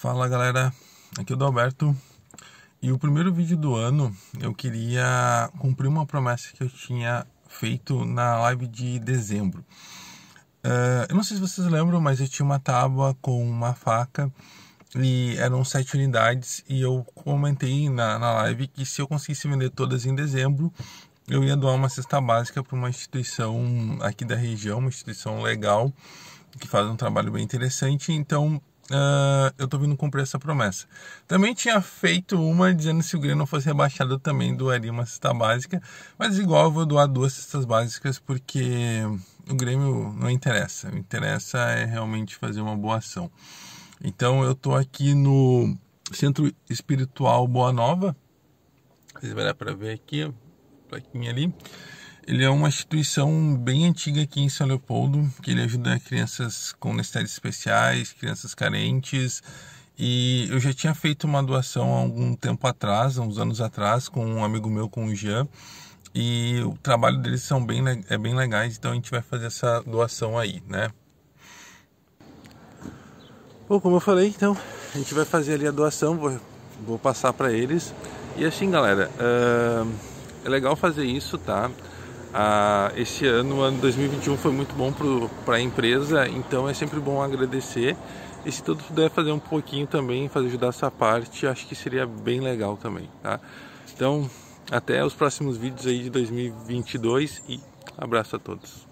Fala galera, aqui é o Dalberto e o primeiro vídeo do ano eu queria cumprir uma promessa que eu tinha feito na live de dezembro. Uh, eu não sei se vocês lembram, mas eu tinha uma tábua com uma faca e eram sete unidades e eu comentei na, na live que se eu conseguisse vender todas em dezembro eu ia doar uma cesta básica para uma instituição aqui da região, uma instituição legal que faz um trabalho bem interessante, então uh, eu tô vindo cumprir essa promessa. Também tinha feito uma dizendo se o Grêmio não fosse rebaixado, eu também doaria uma cesta básica, mas igual eu vou doar duas cestas básicas porque o Grêmio não interessa. O interessa é realmente fazer uma boa ação. Então eu tô aqui no Centro Espiritual Boa Nova. Vocês vai dar para ver aqui, a plaquinha ali. Ele é uma instituição bem antiga aqui em São Leopoldo, que ele ajuda crianças com necessidades especiais, crianças carentes. E eu já tinha feito uma doação há algum tempo atrás, há uns anos atrás, com um amigo meu, com o Jean. E o trabalho deles são bem, é bem legais, então a gente vai fazer essa doação aí, né? Bom, como eu falei, então, a gente vai fazer ali a doação, vou, vou passar para eles. E assim, galera, uh, é legal fazer isso, tá? Ah, esse ano, ano 2021, foi muito bom para a empresa, então é sempre bom agradecer. E se todos puderem fazer um pouquinho também, fazer ajudar essa parte, acho que seria bem legal também, tá? Então, até os próximos vídeos aí de 2022 e abraço a todos.